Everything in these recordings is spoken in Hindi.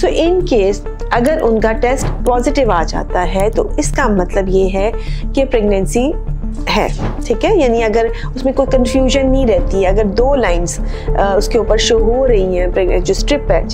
सो इन केस अगर उनका टेस्ट पॉजिटिव आ जाता है तो इसका मतलब ये है कि प्रेगनेंसी है ठीक है यानी अगर उसमें कोई कंफ्यूजन नहीं रहती अगर दो लाइंस उसके ऊपर शो हो रही हैं जो स्ट्रिप है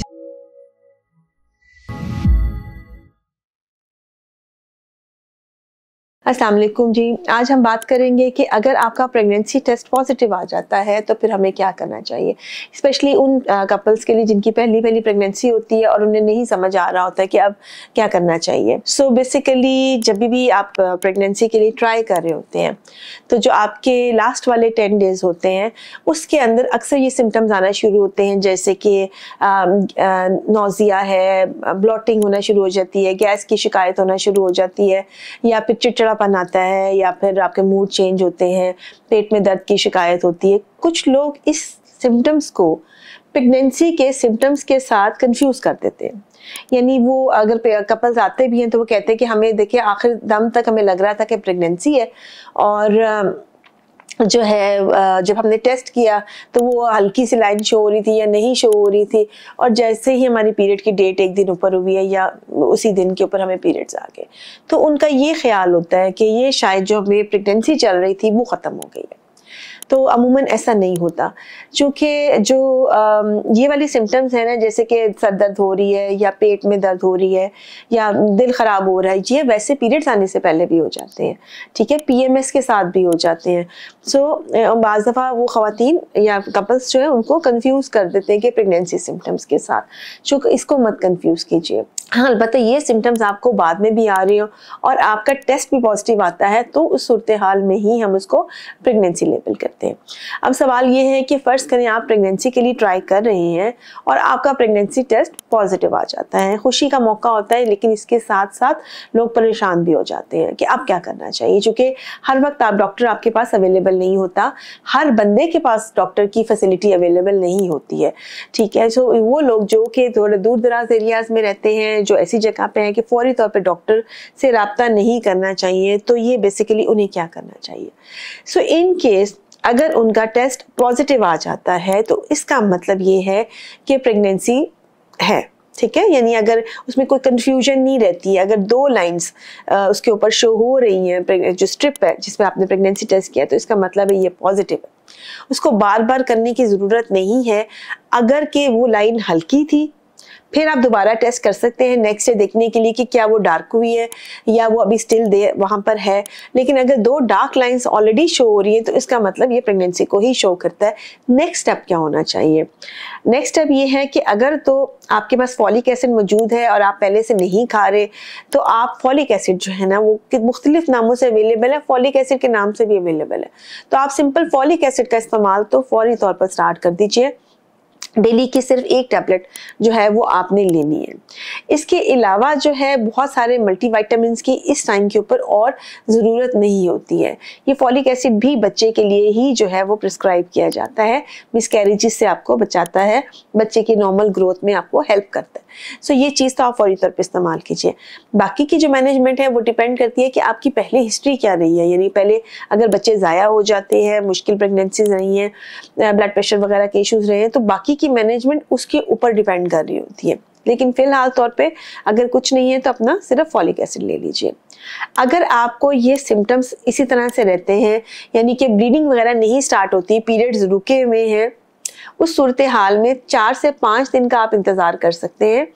असलम जी आज हम बात करेंगे कि अगर आपका प्रेगनेंसी टेस्ट पॉजिटिव आ जाता है तो फिर हमें क्या करना चाहिए स्पेशली उन कपल्स के लिए जिनकी पहली पहली प्रेगनेंसी होती है और उन्हें नहीं समझ आ रहा होता है कि अब क्या करना चाहिए सो so बेसिकली जब भी आप प्रेगनेंसी के लिए ट्राई कर रहे होते हैं तो जो आपके लास्ट वाले टेन डेज होते हैं उसके अंदर अक्सर ये सिम्टम्स आना शुरू होते हैं जैसे कि नोज़िया है ब्लॉटिंग होना शुरू हो जाती है गैस की शिकायत होना शुरू हो जाती है या फिर चिड़चिड़ापन आता है या फिर आपके मूड चेंज होते हैं पेट में दर्द की शिकायत होती है कुछ लोग इस सिम्टम्स को प्रेगनेंसी के सिम्टम्स के साथ कंफ्यूज कर देते हैं यानी वो अगर कपल्स आते भी हैं तो वो कहते हैं कि हमें देखिए आखिर दम तक हमें लग रहा था कि प्रेगनेंसी है और जो है जब हमने टेस्ट किया तो वो हल्की सी लाइन शो हो रही थी या नहीं शो हो रही थी और जैसे ही हमारी पीरियड की डेट एक दिन ऊपर हुई है या उसी दिन के ऊपर हमें पीरियड्स आ गए तो उनका ये ख्याल होता है कि ये शायद जो हमें प्रेगनेंसी चल रही थी वो ख़त्म हो गई है तो अमूमन ऐसा नहीं होता चूँकि जो ये वाली सिम्टम्स हैं ना जैसे कि सर दर्द हो रही है या पेट में दर्द हो रही है या दिल ख़राब हो रहा है ये वैसे पीरियड्स आने से पहले भी हो जाते हैं ठीक है पीएमएस के साथ भी हो जाते हैं सो so, बज़ दफ़ा वो खातन या कपल्स जो है उनको कन्फ्यूज़ कर देते हैं कि प्रेगनेंसी सिम्टम्स के साथ चूँकि इसको मत कन्फ्यूज़ कीजिए हाँ अलबत्त ये सिम्टम्स आपको बाद में भी आ रही हो और आपका टेस्ट भी पॉजिटिव आता है तो उस सूरत हाल में ही हम उसको प्रेगनेंसी लेबल कर सकते अब सवाल ये है कि फ़र्ज़ करें आप प्रेगनेंसी के लिए ट्राई कर रहे हैं और आपका प्रेगनेंसी टेस्ट पॉजिटिव आ जाता है खुशी का मौका होता है लेकिन इसके साथ साथ लोग परेशान भी हो जाते हैं कि अब क्या करना चाहिए चूँकि हर वक्त आप डॉक्टर आपके पास अवेलेबल नहीं होता हर बंदे के पास डॉक्टर की फैसिलिटी अवेलेबल नहीं होती है ठीक है सो वो लोग जो कि थोड़े दूर दराज एरियाज़ में रहते हैं जो ऐसी जगह पे हैं कि फौरी तौर पे डॉक्टर से रबता नहीं करना चाहिए तो ये बेसिकली उन्हें क्या करना चाहिए सो इन केस अगर उनका टेस्ट पॉजिटिव आ जाता है तो इसका मतलब ये है कि प्रेगनेंसी है ठीक है यानी अगर उसमें कोई कंफ्यूजन नहीं रहती है अगर दो लाइंस उसके ऊपर शो हो रही हैं जो स्ट्रिप है जिसमें आपने प्रेगनेंसी टेस्ट किया तो इसका मतलब है ये पॉजिटिव है उसको बार बार करने की ज़रूरत नहीं है अगर कि वो लाइन हल्की थी फिर आप दोबारा टेस्ट कर सकते हैं नेक्स्ट डे देखने के लिए कि क्या वो डार्क हुई है या वो अभी स्टिल दे वहाँ पर है लेकिन अगर दो डार्क लाइंस ऑलरेडी शो हो रही है तो इसका मतलब ये प्रेगनेंसी को ही शो करता है नेक्स्ट स्टेप क्या होना चाहिए नेक्स्ट स्टेप ये है कि अगर तो आपके पास फॉलिक एसिड मौजूद है और आप पहले से नहीं खा रहे तो आप फॉलिक एसिड जो है ना वो मुख्तलिफ नामों से अवेलेबल है फॉलिक एसिड के नाम से भी अवेलेबल है तो आप सिंपल फॉलिक एसिड का इस्तेमाल तो फौरी तौर पर स्टार्ट कर दीजिए डेली की सिर्फ एक टैबलेट जो है वो आपने लेनी है इसके अलावा जो है बहुत सारे मल्टीविटामिन की इस टाइम के ऊपर और ज़रूरत नहीं होती है ये फॉलिक एसिड भी बच्चे के लिए ही जो है वो प्रिस्क्राइब किया जाता है मिसकैरेजेस से आपको बचाता है बच्चे की नॉर्मल ग्रोथ में आपको हेल्प करता है सो ये चीज़ तो आप फौरी तौर पर इस्तेमाल कीजिए बाकी की जो मैनेजमेंट है वो डिपेंड करती है कि आपकी पहले हिस्ट्री क्या रही है यानी पहले अगर बच्चे ज़ाया हो जाते हैं मुश्किल प्रेगनेंसीज रही हैं ब्लड प्रेशर वगैरह के इशूज़ रहे हैं तो बाकी की मैनेजमेंट उसके ऊपर डिपेंड कर रही होती है लेकिन फिलहाल तौर पे अगर कुछ नहीं है तो अपना सिर्फ फॉलिक एसिड ले लीजिए अगर आपको ये सिम्टम्स इसी तरह से रहते हैं यानी कि ब्लीडिंग वगैरह नहीं स्टार्ट होती पीरियड्स रुके हुए हैं उस सूरत हाल में चार से पाँच दिन का आप इंतज़ार कर सकते हैं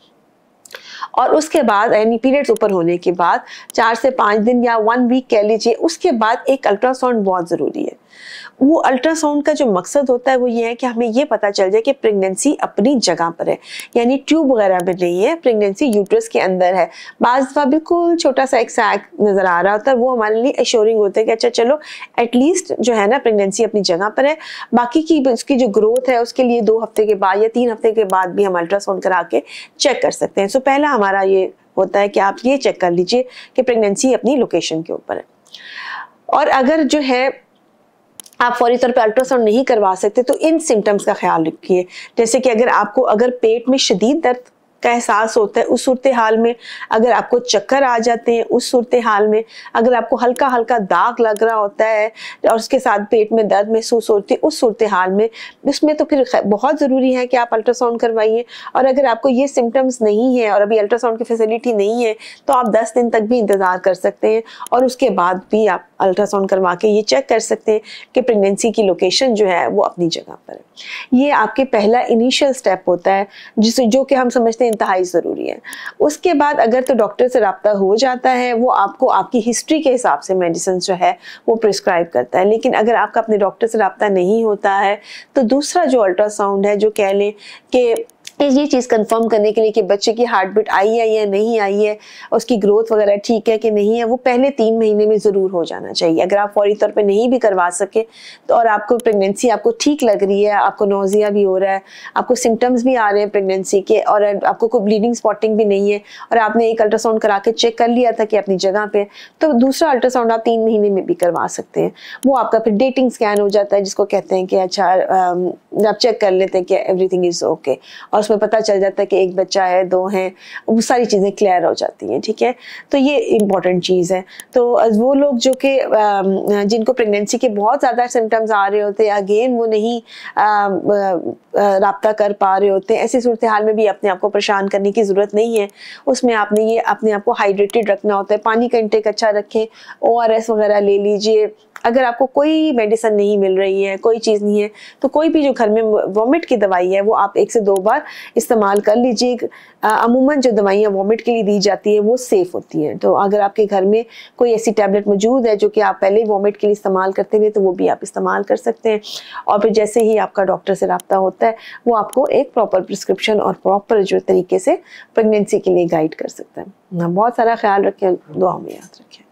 और उसके बाद यानी पीरियड्स ऊपर होने के बाद चार से पाँच दिन या वन वीक कह लीजिए उसके बाद एक अल्ट्रासाउंड बहुत ज़रूरी है वो अल्ट्रासाउंड का जो मकसद होता है वो ये है कि हमें ये पता चल जाए कि प्रेगनेंसी अपनी जगह पर है यानी ट्यूब वगैरह में नहीं है प्रेगनेंसी यूट्रस के अंदर है बाज दफ़ा बिल्कुल छोटा सा एक सैक नज़र आ रहा होता है वो हमारे लिए एश्योरिंग होता है कि अच्छा चलो एटलीस्ट जो है ना प्रेगनेंसी अपनी जगह पर है बाकी की उसकी जो ग्रोथ है उसके लिए दो हफ्ते के बाद या तीन हफ्ते के बाद भी हम अल्ट्रासाउंड करा के चेक कर सकते हैं सो पहला हमारा ये होता है कि आप ये चेक कर लीजिए कि प्रेगनेंसी अपनी लोकेशन के ऊपर है और अगर जो है आप फौरी तौर पर अल्ट्रासाउंड नहीं करवा सकते तो इन सिम्टम्स का ख्याल रखिए जैसे कि अगर आपको अगर पेट में शदीद दर्द का एहसास होता है उस सूरत हाल में अगर आपको चक्कर आ जाते हैं उस सूरत हाल में अगर आपको हल्का हल्का दाग लग रहा होता है और उसके साथ पेट में दर्द महसूस होती है उस सूरत हाल में उसमें तो फिर बहुत ज़रूरी है कि आप अल्ट्रासाउंड करवाइए और अगर आपको ये सिम्टम्स नहीं है और अभी अल्ट्रासाउंड की फैसिलिटी नहीं है तो आप दस दिन तक भी इंतज़ार कर सकते हैं और उसके बाद भी आप अल्ट्रासाउंड करवा के ये चेक कर सकते हैं कि प्रेगनेंसी की लोकेशन जो है वो अपनी जगह पर है ये आपके पहला इनिशियल स्टेप होता है जिससे जो कि हम समझते हैं इंतहाई ज़रूरी है उसके बाद अगर तो डॉक्टर से रबता हो जाता है वो आपको आपकी हिस्ट्री के हिसाब से मेडिसिन जो है वो प्रिस्क्राइब करता है लेकिन अगर आपका अपने डॉक्टर से रबता नहीं होता है तो दूसरा जो अल्ट्रासाउंड है जो कह लें कि ये चीज़ कंफर्म करने के लिए कि बच्चे की हार्ट बीट आई है या नहीं आई है उसकी ग्रोथ वगैरह ठीक है कि नहीं है वो पहले तीन महीने में ज़रूर हो जाना चाहिए अगर आप फौरी तौर पर नहीं भी करवा सके तो और आपको प्रेगनेंसी आपको ठीक लग रही है आपको नोज़िया भी हो रहा है आपको सिम्टम्स भी आ रहे हैं प्रेगनेंसी के और आपको कोई ब्लीडिंग स्पॉटिंग भी नहीं है और आपने एक अल्ट्रासाउंड करा के चेक कर लिया था कि अपनी जगह पर तो दूसरा अल्ट्रासाउंड आप तीन महीने में भी करवा सकते हैं वो आपका फिर डेटिंग स्कैन हो जाता है जिसको कहते हैं कि अच्छा आप चेक कर लेते हैं कि एवरीथिंग इज़ ओके और उसमें पता चल जाता है कि एक बच्चा है दो हैं वो सारी चीज़ें क्लियर हो जाती हैं ठीक है तो ये इंपॉर्टेंट चीज़ है तो वो लोग जो कि जिनको प्रेगनेंसी के बहुत ज़्यादा सिम्टम्स आ रहे होते हैं अगेन वो नहीं रबता कर पा रहे होते हैं ऐसी सूरत हाल में भी अपने आप को परेशान करने की ज़रूरत नहीं है उसमें आपने ये अपने आप को हाइड्रेटेड रखना होता है पानी का इंटेक अच्छा रखें ओ वगैरह ले लीजिए अगर आपको कोई मेडिसन नहीं मिल रही है कोई चीज़ नहीं है तो कोई भी जो घर में वोमिट की दवाई है वो आप एक से दो बार इस्तेमाल कर लीजिए अमूमन जो दवाइयाँ वॉमिट के लिए दी जाती है वो सेफ़ होती हैं तो अगर आपके घर में कोई ऐसी टैबलेट मौजूद है जो कि आप पहले वॉमिट के लिए इस्तेमाल करते हुए तो वो भी आप इस्तेमाल कर सकते हैं और फिर जैसे ही आपका डॉक्टर से रबता होता है वो आपको एक प्रॉपर प्रिस्क्रिप्शन और प्रॉपर जो तरीके से प्रेगनेंसी के लिए गाइड कर सकता है बहुत सारा ख्याल रखें दुआ में याद रखें